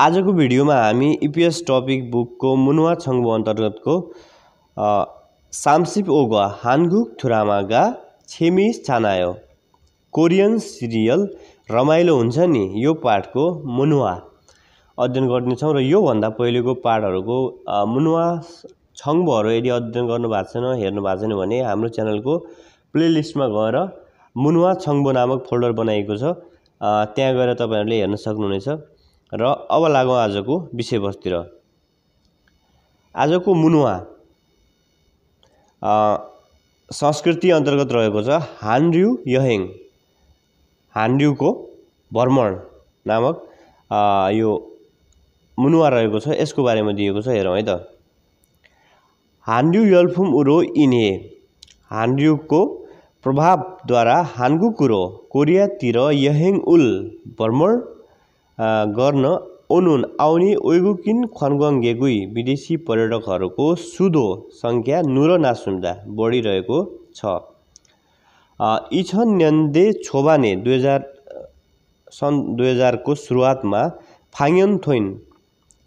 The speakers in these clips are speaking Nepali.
आजको भिडियोमा हामी इपिएस टपिक बुकको मुनुवा छङ्बु अन्तर्गतको सामसिप ओगा हानगुक थुरामागा छेमी छानायो कोरियन सिरियल रमाइलो हुन्छ नि यो पाठको मुनुवा अध्ययन गर्नेछौँ र योभन्दा पहिलेको पाठहरूको मुनुवा छङ्बुहरू यदि अध्ययन गर्नुभएको छैन हेर्नु भएको छैन भने हाम्रो च्यानलको प्लेलिस्टमा गएर मुनुवा छङ्गु नामक फोल्डर बनाएको छ त्यहाँ गएर तपाईँहरूले हेर्न सक्नुहुनेछ र अब लागौँ आजको विषयवस्तुतिर आजको मुनुवा संस्कृति अन्तर्गत रहेको छ हान्ड्रु यहेङ हान्ड्रुको भ्रमण नामक यो मुनुवा रहेको छ यसको बारेमा दिएको छ हेरौँ है त हान्ड्रु यल्फुम उरो इने हान्ड्रुको प्रभावद्वारा हान्गु कुरो कोरियातिर यहेङ उल भ्रमण गर्न ओनुन आउने ओइगुकिन गेगुई विदेशी पर्यटकहरूको सुदो सङ्ख्या नुरो नासुम्दा बढिरहेको छ इछन्यन्दे छोबाने दुई हजार सन् दुई हजारको सुरुवातमा थोइन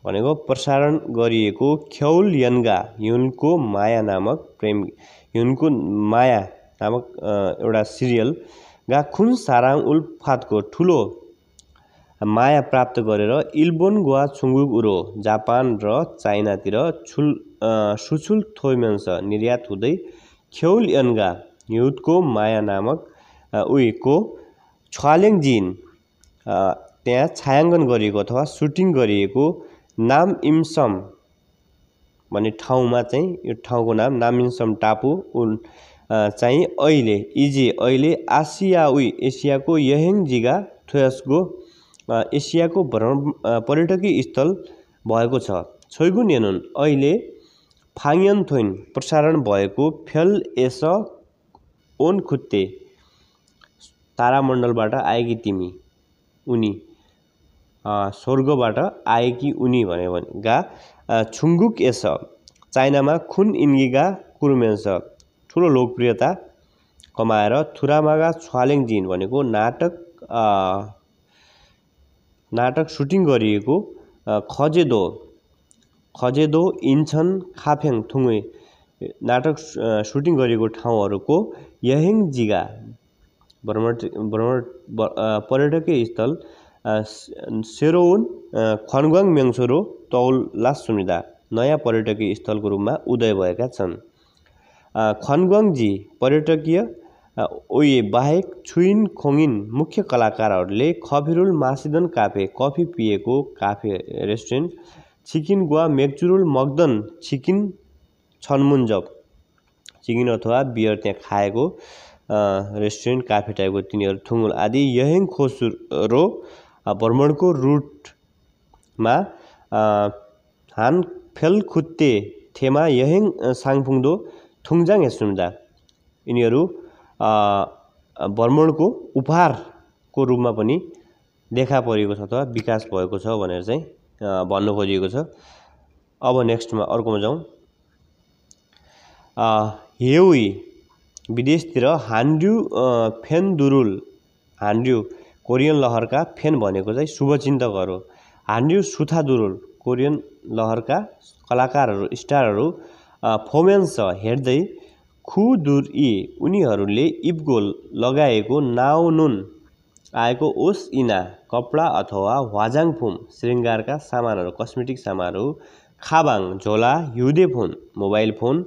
भनेको प्रसारण गरिएको ख्यौल यन्गा युनको माया नामक प्रेम युनको माया नामक एउटा सिरियल गा खुन साराङ उल्फातको ठुलो माया प्राप्त गरेर इल्बोन छुङ्गुक उरो जापान र चाइनातिर छुल सुछुल थोमेन्स निर्यात हुँदै एन्गा हिउँदको माया नामक उहीको जिन त्यहाँ छायाङ्कन गरिएको अथवा सुटिङ गरिएको नाम इम्सम भन्ने ठाउँमा चाहिँ यो ठाउँको नाम नामिन्सम टापु उन चाहिँ अहिले इजे अहिले आसिया उही एसियाको यहेङ जिगा थोयसको एसियाको भ्रमण पर्यटकीय स्थल भएको छ छोइगुन यानोन अहिले थोइन प्रसारण भएको फ्यल एस ओन खुत्ते तारामण्डलबाट आएकी तिमी उनी स्वर्गबाट आएकी उनी भने गा छुङ्गुक एस चाइनामा खुन इन्गिगा कुरुमेन्स ठुलो लोकप्रियता कमाएर थुरामागा छ्वालेङजिन भनेको नाटक नाटक सुटिङ गरिएको खजेदो खजेदो इन्चन खाफ्याङ थुङ नाटक सुटिङ गरिएको ठाउँहरूको यहेङ जिगा भ्रमण भ्रमण पर्यटकीय स्थल सेरोन खनगङ म्याङसोरो तौल लास सुमिदा नयाँ पर्यटकीय स्थलको रूपमा उदय भएका छन् खनगङजी पर्यटकीय ओए बाहेक छुइन खोङिन मुख्य कलाकारहरूले खबिरुल मासिदन काफे कफी पिएको काफे रेस्टुरेन्ट छिकिन गुवा मेक्चुरुल मगदन छिकिन छन्मुन्जब चिकिन अथवा बियर त्यहाँ खाएको रेस्टुरेन्ट काफे टाइपको तिनीहरू थुङ्गुल आदि यहेङ खोसुर रो भ्रमणको रुटमा हान फेल खुत्ते थेमा यहेङ साङफुङदो थुङजाङ हेसुम्दा यिनीहरू भ्रमणको उपहारको रूपमा पनि देखा परेको छ अथवा विकास भएको छ भनेर चाहिँ भन्नु खोजिएको छ अब नेक्स्टमा अर्कोमा जाउँ हेउई विदेशतिर हान्ड्यु दुरुल हान्ड्यु कोरियन लहरका फेन भनेको चाहिँ शुभचिन्तकहरू हो सुथा सुथादुरुल कोरियन लहरका कलाकारहरू स्टारहरू फोमेन्स हेर्दै खुदुर इ उनीहरूले इब्गोल लगाएको नुन आएको ओस इना कपडा अथवा वाजाङफुम शृङ्गारका सामानहरू कस्मेटिक सामानहरू खाबाङ झोला हिउँदे फोन मोबाइल फोन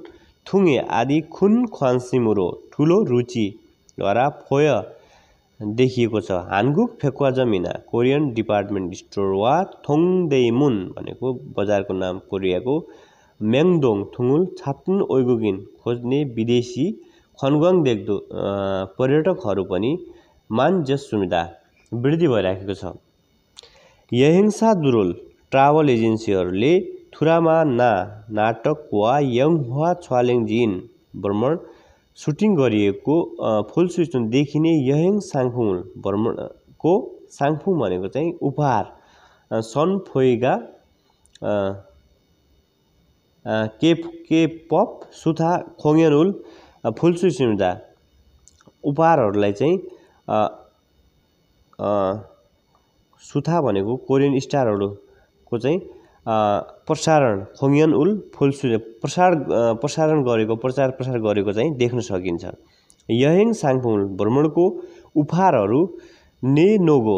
थुङ्गे आदि खुन ख्वान्सिमुरो ठुलो रुचिद्वारा फोय देखिएको छ हानगुक फेकुवा जमिना कोरियन डिपार्टमेन्ट स्टोर वा थोङदेइमुन भनेको बजारको नाम कोरियाको म्याङदोङ थुङुल छाप्लिन ओगुगिन खोज्ने विदेशी खनगङ देख्दो पर्यटकहरू पनि सुविधा वृद्धि भइराखेको छ यहिंसा दुरुल ट्राभल एजेन्सीहरूले थुरामा ना नाटक वा यङहुवा जिन भ्रमण सुटिङ गरिएको फुल फुलसुचुन देखिने यहेङ साङफुङ भ्रमणको साङफुङ भनेको चाहिँ उपहार सन फोइगा के के पप सुथा खोङ्गेर उल फुल्सु सिम्दा उपहारहरूलाई चाहिँ सुथा भनेको कोरियन स्टारहरूको चाहिँ प्रसारण खोङ्गेन उल फुल्सु प्रसार प्रसारण गरेको प्रचार प्रसार गरेको चाहिँ देख्न सकिन्छ यहेङ साङफुल भ्रमणको उपहारहरू ने नोगो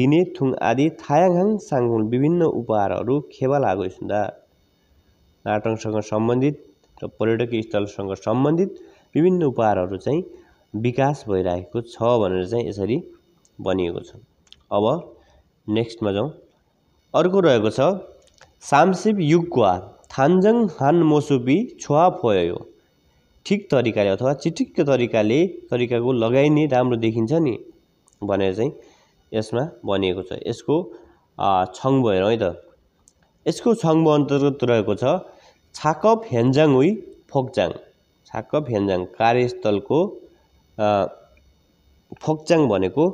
दिने थुङ आदि थायाङहाङ साङफुङ विभिन्न उपहारहरू खेवा लागो सुन्दा नाटकसँग सम्बन्धित र पर्यटकीय स्थलसँग सम्बन्धित विभिन्न उपहारहरू चाहिँ विकास भइरहेको छ भनेर चाहिँ यसरी भनिएको छ अब नेक्स्टमा जाउँ अर्को रहेको छ सामसिप युगवा थान्जङ हान मोसुपी छुवा फोयो ठिक तरिकाले अथवा चिटिक्क तरिकाले तरिकाको लगाइने राम्रो देखिन्छ नि भनेर चाहिँ यसमा भनिएको छ यसको छङ भएर है त यसको छङ्मु अन्तर्गत रहेको छ छाकप हेन्जाङुई फोक्चाङ छाक हेन्जाङ कार्यस्थलको फोक्चाङ भनेको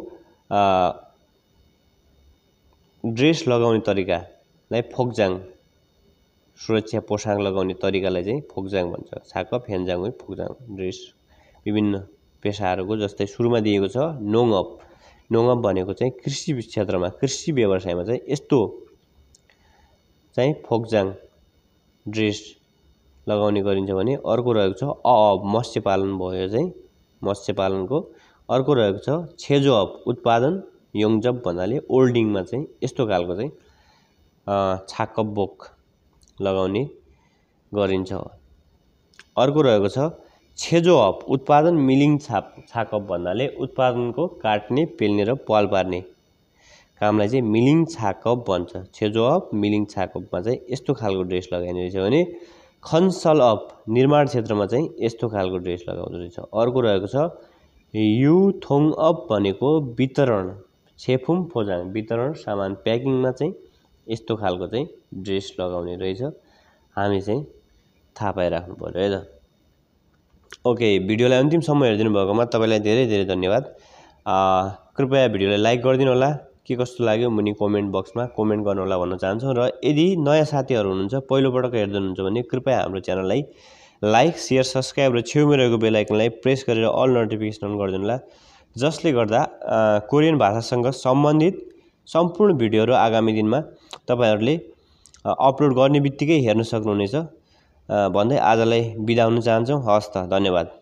ड्रेस लगाउने तरिकालाई फोक्जाङ सुरक्षा पोसाक लगाउने तरिकालाई चाहिँ फोक्जाङ भन्छ छाकफ हेन्जाङुई फोक्जाङ ड्रेस विभिन्न पेसाहरूको जस्तै सुरुमा दिएको छ नोङअप नोङअप भनेको चाहिँ कृषि क्षेत्रमा कृषि व्यवसायमा चाहिँ यस्तो चाहिँ फोक्जाङ ड्रेस लगाउने गरिन्छ भने अर्को रहेको छ अ मत्स्य पालन भयो चाहिँ मत्स्य पालनको अर्को रहेको छ छेजो अप उत्पादन जप भन्नाले ओल्डिङमा चाहिँ यस्तो खालको चाहिँ छाकबोक लगाउने गरिन्छ अर्को रहेको छ छेजो अप उत्पादन मिलिङ छाप छाकप भन्नाले उत्पादनको काट्ने पेल्ने र पाल पार्ने कामलाई चाहिँ मिलिङ छाकप भन्छ छेजो अप मिलिङ छाकपमा चाहिँ यस्तो खालको ड्रेस लगाइने रहेछ भने खन्सल अप निर्माण क्षेत्रमा चाहिँ यस्तो खालको ड्रेस लगाउँदो रहेछ अर्को रहेको छ यु युथोङ अप भनेको वितरण छेफुम फोजाङ वितरण सामान प्याकिङमा चाहिँ यस्तो खालको चाहिँ ड्रेस लगाउने रहेछ हामी चाहिँ थाहा पाइराख्नु पऱ्यो है त ओके भिडियोलाई अन्तिम अन्तिमसम्म हेरिदिनु भएकोमा तपाईँलाई धेरै धेरै धन्यवाद कृपया भिडियोलाई लाइक गरिदिनु होला के कस्तो लाग्यो मुनि कमेन्ट बक्समा कमेन्ट गर्नु होला भन्न चाहन्छौँ र यदि नयाँ साथीहरू हुनुहुन्छ पहिलोपटक हेर्दै हुनुहुन्छ भने कृपया हाम्रो च्यानललाई लाइक सेयर सब्सक्राइब र छेउमा रहेको बेलायकनलाई प्रेस गरेर अल नोटिफिकेसन अन होला जसले गर्दा कोरियन भाषासँग सम्बन्धित सम्पूर्ण भिडियोहरू आगामी दिनमा तपाईँहरूले अपलोड गर्ने बित्तिकै हेर्न सक्नुहुनेछ भन्दै आजलाई बिदा हुन चाहन्छौँ हस् त धन्यवाद